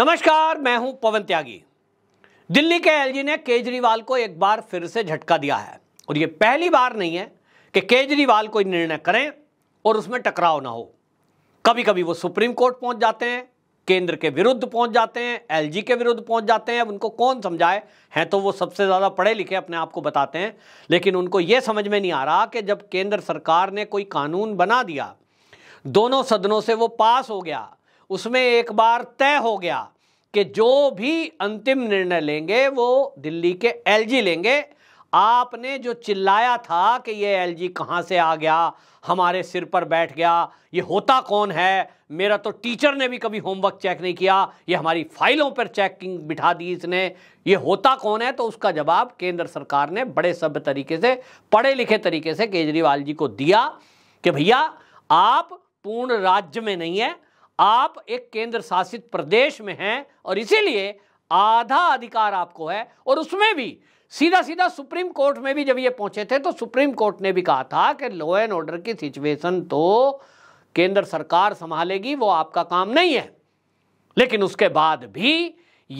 नमस्कार मैं हूं पवन त्यागी दिल्ली के एलजी ने केजरीवाल को एक बार फिर से झटका दिया है और ये पहली बार नहीं है कि केजरीवाल कोई निर्णय करें और उसमें टकराव ना हो कभी कभी वो सुप्रीम कोर्ट पहुंच जाते हैं केंद्र के विरुद्ध पहुंच जाते हैं एलजी के विरुद्ध पहुंच जाते हैं अब उनको कौन समझाए हैं तो वो सबसे ज़्यादा पढ़े लिखे अपने आप को बताते हैं लेकिन उनको यह समझ में नहीं आ रहा कि जब केंद्र सरकार ने कोई कानून बना दिया दोनों सदनों से वो पास हो गया उसमें एक बार तय हो गया कि जो भी अंतिम निर्णय लेंगे वो दिल्ली के एलजी लेंगे आपने जो चिल्लाया था कि ये एलजी कहाँ से आ गया हमारे सिर पर बैठ गया ये होता कौन है मेरा तो टीचर ने भी कभी होमवर्क चेक नहीं किया ये हमारी फाइलों पर चेकिंग बिठा दी इसने ये होता कौन है तो उसका जवाब केंद्र सरकार ने बड़े सभ्य तरीके से पढ़े लिखे तरीके से केजरीवाल जी को दिया कि भैया आप पूर्ण राज्य में नहीं है आप एक केंद्र शासित प्रदेश में हैं और इसीलिए आधा अधिकार आपको है और उसमें भी सीधा सीधा सुप्रीम कोर्ट में भी जब ये पहुंचे थे तो सुप्रीम कोर्ट ने भी कहा था कि लॉ एंड ऑर्डर की सिचुएशन तो केंद्र सरकार संभालेगी वो आपका काम नहीं है लेकिन उसके बाद भी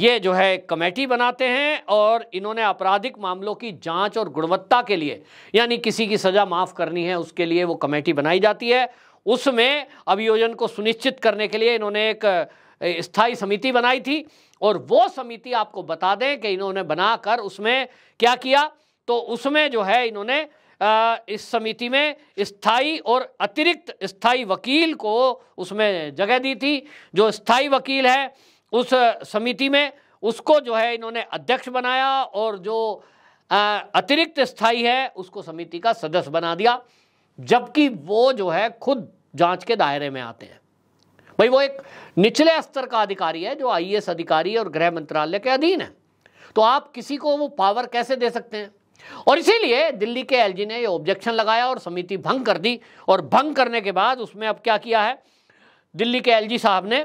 ये जो है कमेटी बनाते हैं और इन्होंने आपराधिक मामलों की जांच और गुणवत्ता के लिए यानी किसी की सज़ा माफ़ करनी है उसके लिए वो कमेटी बनाई जाती है उसमें अभियोजन को सुनिश्चित करने के लिए इन्होंने एक स्थायी समिति बनाई थी और वो समिति आपको बता दें कि इन्होंने बनाकर उसमें क्या किया तो उसमें जो है इन्होंने इस समिति में स्थाई और अतिरिक्त स्थाई वकील को उसमें जगह दी थी जो स्थाई वकील है उस समिति में उसको जो है इन्होंने अध्यक्ष बनाया और जो अतिरिक्त स्थाई है उसको समिति का सदस्य बना दिया जबकि वो जो है खुद जांच के दायरे में आते हैं भाई वो एक निचले स्तर का अधिकारी है जो आईएएस अधिकारी और गृह मंत्रालय के अधीन है तो आप किसी को वो पावर कैसे दे सकते हैं और इसीलिए दिल्ली के एलजी ने ये ऑब्जेक्शन लगाया और समिति भंग कर दी और भंग करने के बाद उसमें अब क्या किया है दिल्ली के एलजी साहब ने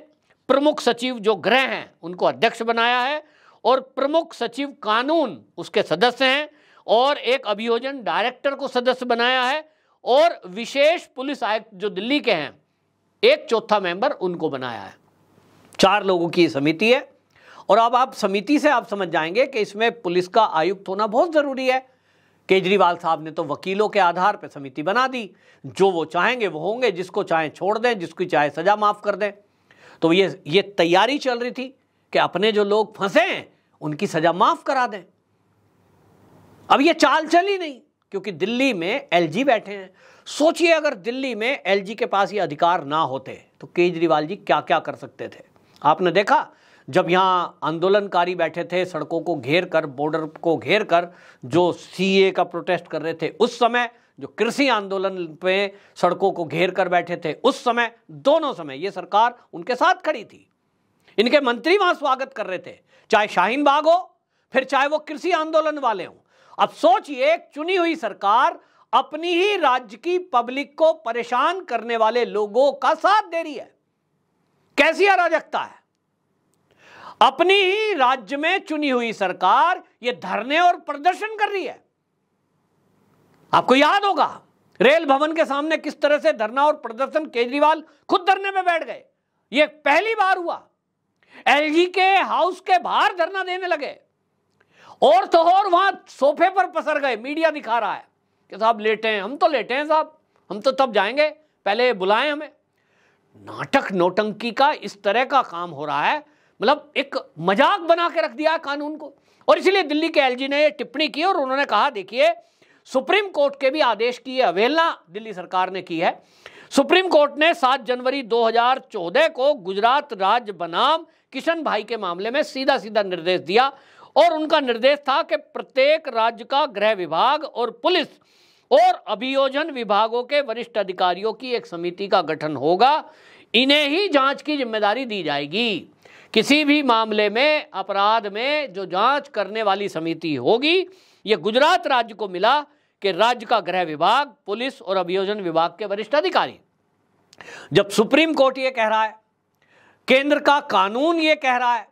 प्रमुख सचिव जो गृह हैं उनको अध्यक्ष बनाया है और प्रमुख सचिव कानून उसके सदस्य हैं और एक अभियोजन डायरेक्टर को सदस्य बनाया है और विशेष पुलिस आयुक्त जो दिल्ली के हैं एक चौथा मेंबर उनको बनाया है चार लोगों की समिति है और अब आप समिति से आप समझ जाएंगे कि इसमें पुलिस का आयुक्त होना बहुत ज़रूरी है केजरीवाल साहब ने तो वकीलों के आधार पर समिति बना दी जो वो चाहेंगे वो होंगे जिसको चाहे छोड़ दें जिसकी चाहे सज़ा माफ़ कर दें तो ये ये तैयारी चल रही थी कि अपने जो लोग फंसे हैं उनकी सज़ा माफ़ करा दें अब ये चाल चली नहीं क्योंकि दिल्ली में एलजी बैठे हैं सोचिए अगर दिल्ली में एलजी के पास ये अधिकार ना होते तो केजरीवाल जी क्या क्या कर सकते थे आपने देखा जब यहाँ आंदोलनकारी बैठे थे सड़कों को घेर कर बॉर्डर को घेर कर जो सीए का प्रोटेस्ट कर रहे थे उस समय जो कृषि आंदोलन पे सड़कों को घेर कर बैठे थे उस समय दोनों समय ये सरकार उनके साथ खड़ी थी इनके मंत्री वहां स्वागत कर रहे थे चाहे शाहीन बाग हो फिर चाहे वो कृषि आंदोलन वाले हों अब सोचिए एक चुनी हुई सरकार अपनी ही राज्य की पब्लिक को परेशान करने वाले लोगों का साथ दे रही है कैसी अराजकता है अपनी ही राज्य में चुनी हुई सरकार यह धरने और प्रदर्शन कर रही है आपको याद होगा रेल भवन के सामने किस तरह से धरना और प्रदर्शन केजरीवाल खुद धरने में बैठ गए यह पहली बार हुआ एलजी के हाउस के बाहर धरना देने लगे और तो और वहां सोफे पर पसर गए मीडिया दिखा रहा है कि साहब लेटे हैं हम तो लेटे हैं साहब हम तो तब जाएंगे पहले बुलाएं हमें नाटक नोटंकी का इस तरह का काम हो रहा है मतलब एक मजाक बना के रख दिया है कानून को और इसलिए दिल्ली के एलजी ने ये टिप्पणी की और उन्होंने कहा देखिए सुप्रीम कोर्ट के भी आदेश की अवहेलना दिल्ली सरकार ने की है सुप्रीम कोर्ट ने 7 जनवरी 2014 को गुजरात राज्य बनाम किशन भाई के मामले में सीधा सीधा निर्देश दिया और उनका निर्देश था कि प्रत्येक राज्य का गृह विभाग और पुलिस और अभियोजन विभागों के वरिष्ठ अधिकारियों की एक समिति का गठन होगा इन्हें ही जांच की जिम्मेदारी दी जाएगी किसी भी मामले में अपराध में जो जांच करने वाली समिति होगी ये गुजरात राज्य को मिला कि राज्य का गृह विभाग पुलिस और अभियोजन विभाग के वरिष्ठ अधिकारी जब सुप्रीम कोर्ट ये कह रहा है केंद्र का कानून ये कह रहा है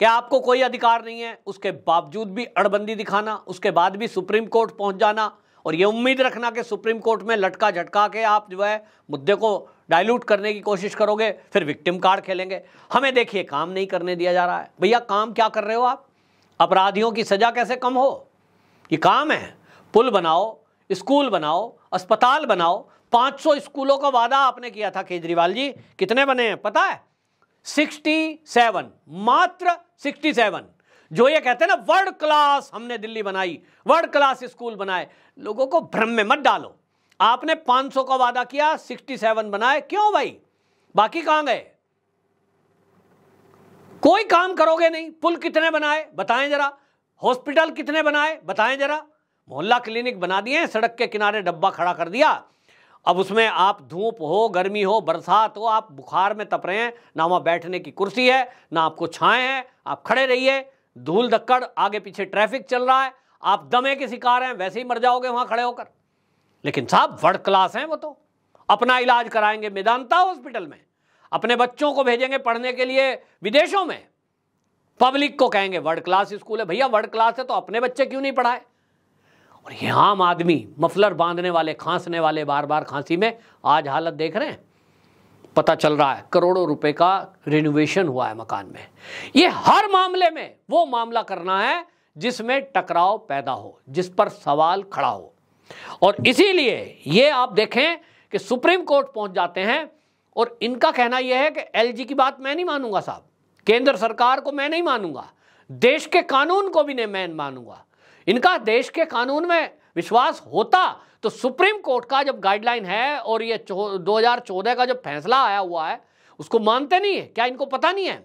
कि आपको कोई अधिकार नहीं है उसके बावजूद भी अड़बंदी दिखाना उसके बाद भी सुप्रीम कोर्ट पहुंच जाना और ये उम्मीद रखना कि सुप्रीम कोर्ट में लटका झटका के आप जो है मुद्दे को डाइल्यूट करने की कोशिश करोगे फिर विक्टिम कार्ड खेलेंगे हमें देखिए काम नहीं करने दिया जा रहा है भैया काम क्या कर रहे हो आप अपराधियों की सज़ा कैसे कम हो ये काम है पुल बनाओ स्कूल बनाओ अस्पताल बनाओ 500 स्कूलों का वादा आपने किया था केजरीवाल जी कितने बने हैं पता है 67 मात्र 67 जो ये कहते हैं ना वर्ल्ड क्लास हमने दिल्ली बनाई वर्ल्ड क्लास स्कूल बनाए लोगों को भ्रम में मत डालो आपने 500 का वादा किया 67 बनाए क्यों भाई बाकी कहां गए कोई काम करोगे नहीं पुल कितने बनाए बताएं जरा हॉस्पिटल कितने बनाए बताएं जरा मोहल्ला क्लिनिक बना दिए सड़क के किनारे डब्बा खड़ा कर दिया अब उसमें आप धूप हो गर्मी हो बरसात हो आप बुखार में तप रहे हैं ना वहाँ बैठने की कुर्सी है ना आपको छाएँ हैं आप खड़े रहिए धूल धक्कड़ आगे पीछे ट्रैफिक चल रहा है आप दमे के शिकार हैं वैसे ही मर जाओगे वहाँ खड़े होकर लेकिन साहब वर्ल्ड क्लास हैं वो तो अपना इलाज कराएंगे मेदांता हॉस्पिटल में अपने बच्चों को भेजेंगे पढ़ने के लिए विदेशों में पब्लिक को कहेंगे वर्ल्ड क्लास स्कूल है भैया वर्ल्ड क्लास है तो अपने बच्चे क्यों नहीं पढ़ाए और ये आम आदमी मफलर बांधने वाले खांसने वाले बार बार खांसी में आज हालत देख रहे हैं पता चल रहा है करोड़ों रुपए का रिनोवेशन हुआ है मकान में ये हर मामले में वो मामला करना है जिसमें टकराव पैदा हो जिस पर सवाल खड़ा हो और इसीलिए ये आप देखें कि सुप्रीम कोर्ट पहुंच जाते हैं और इनका कहना यह है कि एलजी की बात मैं नहीं मानूंगा साहब केंद्र सरकार को मैं नहीं मानूंगा देश के कानून को भी नहीं मैं मानूंगा इनका देश के कानून में विश्वास होता तो सुप्रीम कोर्ट का जब गाइडलाइन है और ये दो हजार चौदह का जब फैसला आया हुआ है उसको मानते नहीं है क्या इनको पता नहीं है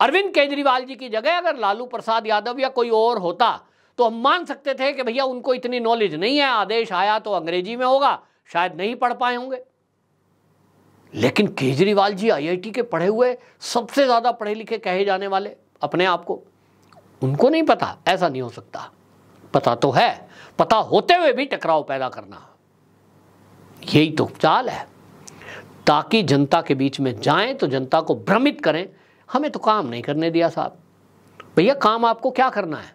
अरविंद केजरीवाल जी की जगह अगर लालू प्रसाद यादव या कोई और होता तो हम मान सकते थे कि भैया उनको इतनी नॉलेज नहीं है आदेश आया तो अंग्रेजी में होगा शायद नहीं पढ़ पाए होंगे लेकिन केजरीवाल जी आईआईटी के पढ़े हुए सबसे ज़्यादा पढ़े लिखे कहे जाने वाले अपने आप को उनको नहीं पता ऐसा नहीं हो सकता पता तो है पता होते हुए भी टकराव पैदा करना यही तो चाल है ताकि जनता के बीच में जाएं तो जनता को भ्रमित करें हमें तो काम नहीं करने दिया साहब भैया काम आपको क्या करना है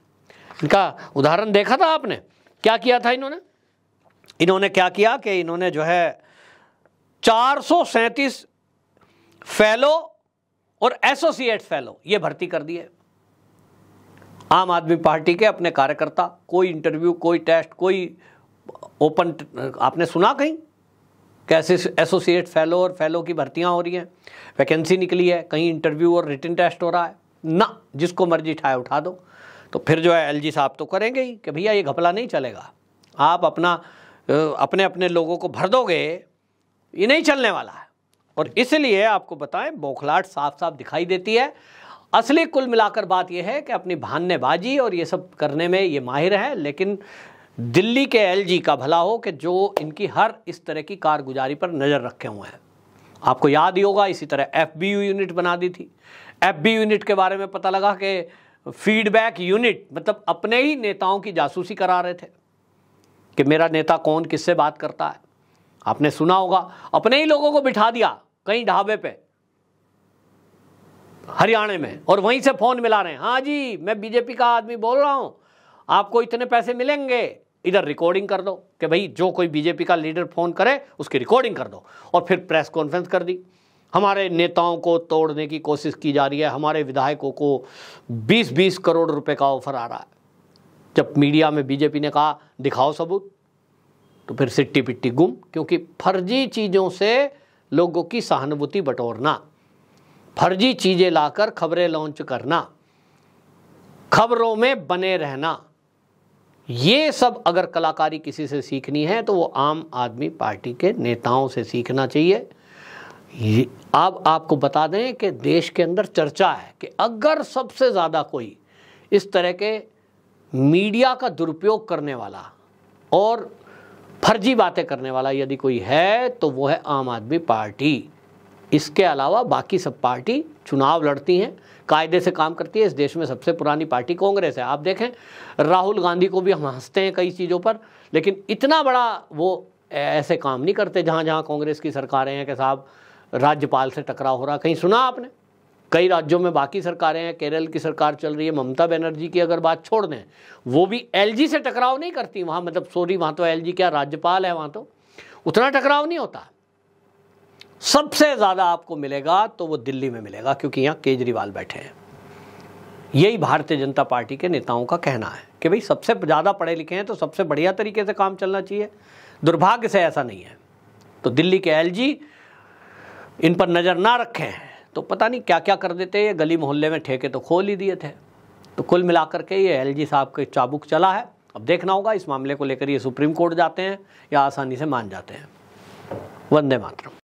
इनका उदाहरण देखा था आपने क्या किया था इन्होंने इन्होंने क्या किया कि इन्होंने जो है चार फेलो और एसोसिएट फेलो ये भर्ती कर दिए आम आदमी पार्टी के अपने कार्यकर्ता कोई इंटरव्यू कोई टेस्ट कोई ओपन आपने सुना कहीं कैसे एसोसिएट फेलो और फेलो की भर्तियां हो रही हैं वैकेंसी निकली है कहीं इंटरव्यू और रिटर्न टेस्ट हो रहा है ना जिसको मर्जी ठाए उठा दो तो फिर जो है एलजी साहब तो करेंगे ही कि भैया ये घपला नहीं चलेगा आप अपना अपने अपने लोगों को भर दोगे ये नहीं चलने वाला है और इसलिए आपको बताएं बौखलाट साफ साफ दिखाई देती है असली कुल मिलाकर बात यह है कि अपनी भाननेबाजी और ये सब करने में ये माहिर है लेकिन दिल्ली के एलजी का भला हो कि जो इनकी हर इस तरह की कारगुजारी पर नज़र रखे हुए हैं आपको याद ही होगा इसी तरह एफ यूनिट बना दी थी एफ यूनिट के बारे में पता लगा कि फीडबैक यूनिट मतलब अपने ही नेताओं की जासूसी करा रहे थे कि मेरा नेता कौन किससे बात करता है आपने सुना होगा अपने ही लोगों को बिठा दिया कहीं ढाबे पे हरियाणा में और वहीं से फ़ोन मिला रहे हैं हाँ जी मैं बीजेपी का आदमी बोल रहा हूँ आपको इतने पैसे मिलेंगे इधर रिकॉर्डिंग कर दो कि भाई जो कोई बीजेपी का लीडर फ़ोन करे उसकी रिकॉर्डिंग कर दो और फिर प्रेस कॉन्फ्रेंस कर दी हमारे नेताओं को तोड़ने की कोशिश की जा रही है हमारे विधायकों को 20-20 करोड़ रुपए का ऑफर आ रहा है जब मीडिया में बीजेपी ने कहा दिखाओ सबूत तो फिर सिट्टी पिट्टी गुम क्योंकि फर्जी चीज़ों से लोगों की सहानुभूति बटोरना फर्जी चीज़ें लाकर खबरें लॉन्च करना खबरों में बने रहना ये सब अगर कलाकारी किसी से सीखनी है तो वो आम आदमी पार्टी के नेताओं से सीखना चाहिए अब आप आपको बता दें कि देश के अंदर चर्चा है कि अगर सबसे ज़्यादा कोई इस तरह के मीडिया का दुरुपयोग करने वाला और फर्जी बातें करने वाला यदि कोई है तो वो है आम आदमी पार्टी इसके अलावा बाकी सब पार्टी चुनाव लड़ती हैं कायदे से काम करती है इस देश में सबसे पुरानी पार्टी कांग्रेस है आप देखें राहुल गांधी को भी हम हंसते हैं कई चीज़ों पर लेकिन इतना बड़ा वो ऐसे काम नहीं करते जहाँ जहाँ कांग्रेस की सरकारें हैं कि साहब राज्यपाल से टकराव हो रहा कहीं सुना आपने कई राज्यों में बाकी सरकारें हैं केरल की सरकार चल रही है ममता बनर्जी की अगर बात छोड़ दें वो भी एलजी से टकराव नहीं करती वहाँ मतलब सॉरी वहाँ तो एलजी क्या राज्यपाल है वहाँ तो उतना टकराव नहीं होता सबसे ज़्यादा आपको मिलेगा तो वो दिल्ली में मिलेगा क्योंकि यहां केजरीवाल बैठे हैं यही भारतीय जनता पार्टी के नेताओं का कहना है कि भाई सबसे ज़्यादा पढ़े लिखे हैं तो सबसे बढ़िया तरीके से काम चलना चाहिए दुर्भाग्य से ऐसा नहीं है तो दिल्ली के एल इन पर नज़र ना रखे तो पता नहीं क्या क्या कर देते ये गली मोहल्ले में ठेके तो खोल ही दिए थे तो कुल मिलाकर के ये एलजी साहब के चाबुक चला है अब देखना होगा इस मामले को लेकर ये सुप्रीम कोर्ट जाते हैं या आसानी से मान जाते हैं वंदे मातरम